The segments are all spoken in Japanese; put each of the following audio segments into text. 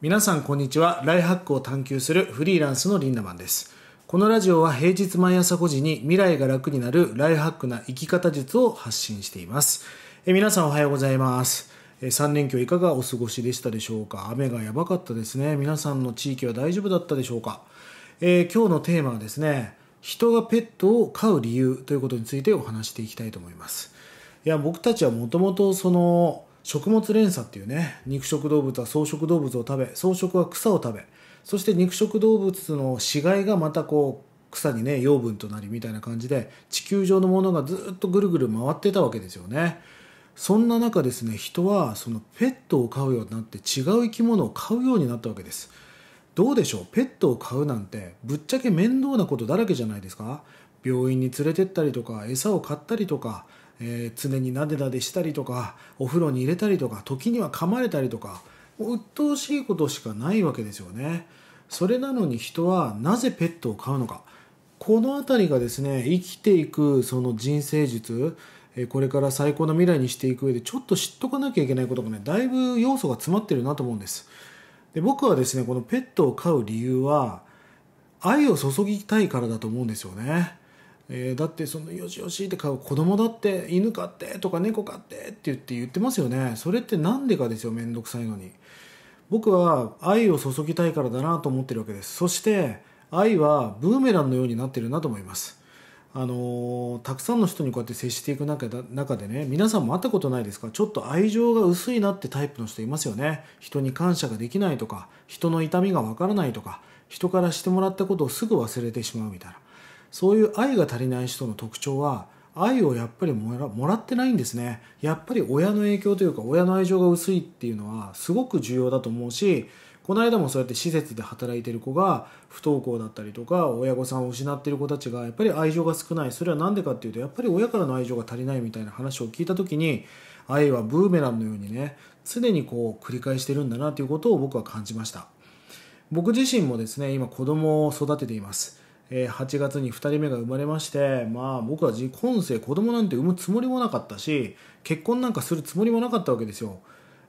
皆さんこんにちはライハックを探求するフリーランスのリンダマンですこのラジオは平日毎朝5時に未来が楽になるライハックな生き方術を発信していますえ皆さんおはようございます3連休いかがお過ごしでしたでしょうか雨がやばかったですね皆さんの地域は大丈夫だったでしょうか、えー、今日のテーマはですね人がペットを飼う理由ということについてお話していきたいと思いますいや僕たちはもともとその食物連鎖っていうね肉食動物は草食動物を食べ草食は草を食べそして肉食動物の死骸がまたこう草にね養分となりみたいな感じで地球上のものがずっとぐるぐる回ってたわけですよねそんな中ですね人はそのペットを飼うようになって違う生き物を飼うようになったわけですどうでしょうペットを飼うなんてぶっちゃけ面倒なことだらけじゃないですか病院に連れてったりとか餌を買ったりとかえー、常になでなでしたりとかお風呂に入れたりとか時には噛まれたりとか鬱陶しいことしかないわけですよねそれなのに人はなぜペットを飼うのかこの辺りがですね生きていくその人生術これから最高の未来にしていく上でちょっと知っとかなきゃいけないことがねだいぶ要素が詰まってるなと思うんですで僕はですねこのペットを飼う理由は愛を注ぎたいからだと思うんですよねえー、だってそのよしよしって買う子供だって犬飼ってとか猫飼ってって言って言ってますよねそれって何でかですよ面倒くさいのに僕は愛を注ぎたいからだなと思ってるわけですそして愛はブーメランのようになってるなと思いますあのー、たくさんの人にこうやって接していく中でね皆さんも会ったことないですかちょっと愛情が薄いなってタイプの人いますよね人に感謝ができないとか人の痛みがわからないとか人からしてもらったことをすぐ忘れてしまうみたいなそういう愛が足りない人の特徴は愛をやっぱりもらってないんですねやっぱり親の影響というか親の愛情が薄いっていうのはすごく重要だと思うしこの間もそうやって施設で働いてる子が不登校だったりとか親御さんを失ってる子たちがやっぱり愛情が少ないそれは何でかっていうとやっぱり親からの愛情が足りないみたいな話を聞いた時に愛はブーメランのようにね常にこう繰り返してるんだなということを僕は感じました僕自身もですね今子供を育てていますえ8月に2人目が生まれましてまあ僕は今世子供なんて産むつもりもなかったし結婚なんかするつもりもなかったわけですよ、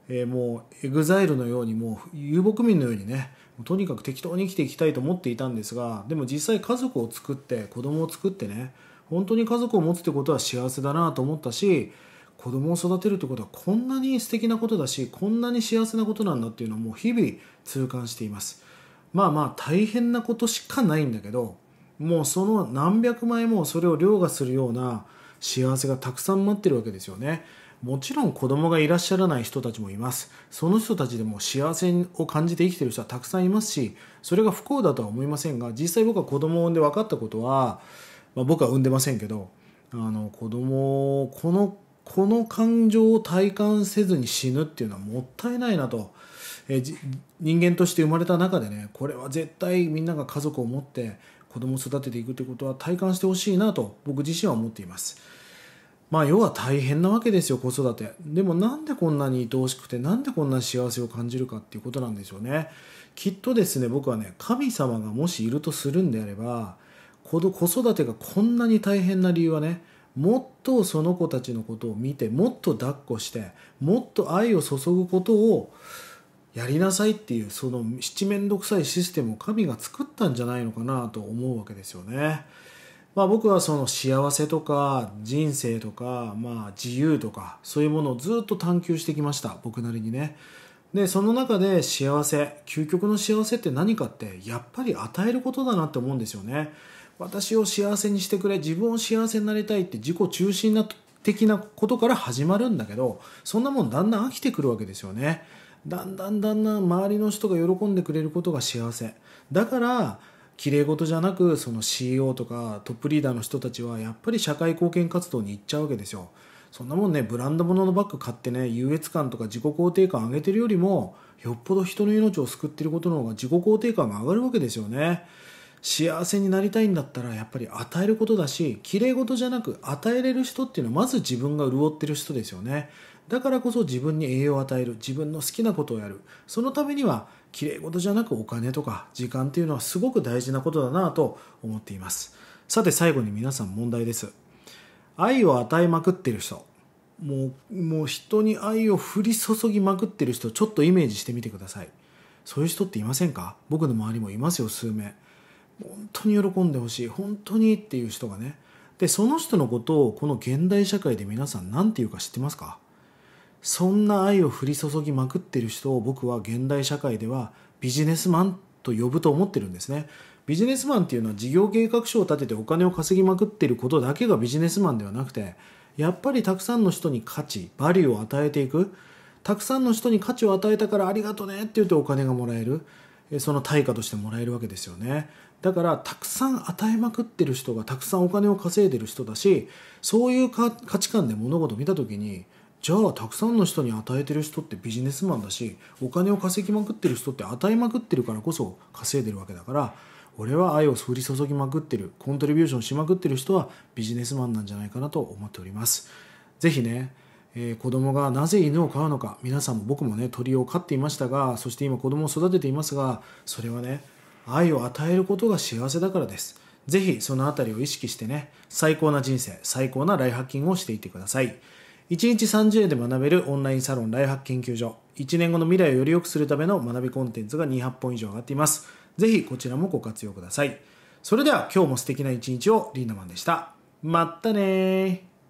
えー、もうエグザイルのようにもう遊牧民のようにねとにかく適当に生きていきたいと思っていたんですがでも実際家族を作って子供を作ってね本当に家族を持つってことは幸せだなと思ったし子供を育てるってことはこんなに素敵なことだしこんなに幸せなことなんだっていうのをもう日々痛感していますまあまあ大変なことしかないんだけどもうその何百枚もそれを凌駕するような幸せがたくさん待ってるわけですよね。もちろん子供がいらっしゃらない人たちもいます。その人たちでも幸せを感じて生きてる人はたくさんいますし、それが不幸だとは思いませんが、実際僕は子供を産んで分かったことは、まあ、僕は産んでませんけど、あの子供をこの、この感情を体感せずに死ぬっていうのはもったいないなと。え人間として生まれた中でねこれは絶対みんなが家族を持って子供を育てていくということは体感してほしいなと僕自身は思っています。まあ要は大変なわけですよ子育て。でもなんでこんなに愛おしくてなんでこんな幸せを感じるかっていうことなんでしょうね。きっとですね僕はね神様がもしいるとするんであれば子育てがこんなに大変な理由はねもっとその子たちのことを見てもっと抱っこしてもっと愛を注ぐことをやりなさいっていうその七面倒くさいシステムを神が作ったんじゃないのかなと思うわけですよね。まあ、僕はその幸せとか人生とか、まあ、自由とかそういうものをずっと探求してきました僕なりにね。でその中で幸せ究極の幸せって何かってやっぱり与えることだなって思うんですよね。私を幸せにしてくれ自分を幸せになりたいって自己中心な的なことから始まるんだけどそんなもんだんだん飽きてくるわけですよね。だんだんだんだん周りの人が喜んでくれることが幸せだからきれい事じゃなくその CEO とかトップリーダーの人たちはやっぱり社会貢献活動に行っちゃうわけですよそんなもんねブランド物のバッグ買ってね優越感とか自己肯定感上げてるよりもよっぽど人の命を救ってることの方が自己肯定感が上がるわけですよね幸せになりたいんだったらやっぱり与えることだしきれい事じゃなく与えれる人っていうのはまず自分が潤ってる人ですよねだからこそ自分に栄養を与える自分の好きなことをやるそのためにはきれい事じゃなくお金とか時間っていうのはすごく大事なことだなと思っていますさて最後に皆さん問題です愛を与えまくってる人もうもう人に愛を降り注ぎまくってる人ちょっとイメージしてみてくださいそういう人っていませんか僕の周りもいますよ数名本当に喜んでほしい本当にっていう人がねでその人のことをこの現代社会で皆さん何て言うか知ってますかそんな愛を降り注ぎまくってる人を僕は現代社会ではビジネスマンと呼ぶと思ってるんですねビジネスマンっていうのは事業計画書を立ててお金を稼ぎまくってることだけがビジネスマンではなくてやっぱりたくさんの人に価値バリューを与えていくたくさんの人に価値を与えたからありがとねって言ってお金がもらえるその対価としてもらえるわけですよね。だからたくさん与えまくってる人がたくさんお金を稼いでる人だしそういう価値観で物事を見た時にじゃあたくさんの人に与えてる人ってビジネスマンだしお金を稼ぎまくってる人って与えまくってるからこそ稼いでるわけだから俺は愛を降り注ぎまくってるコントリビューションしまくってる人はビジネスマンなんじゃないかなと思っております。ぜひねえー、子供がなぜ犬を飼うのか皆さんも僕もね鳥を飼っていましたがそして今子供を育てていますがそれはね愛を与えることが幸せだからです是非その辺りを意識してね最高な人生最高なライフハッキングをしていってください1日30円で学べるオンラインサロンライフハック研究所1年後の未来をより良くするための学びコンテンツが200本以上上がっています是非こちらもご活用くださいそれでは今日も素敵な一日をリンダマンでしたまったね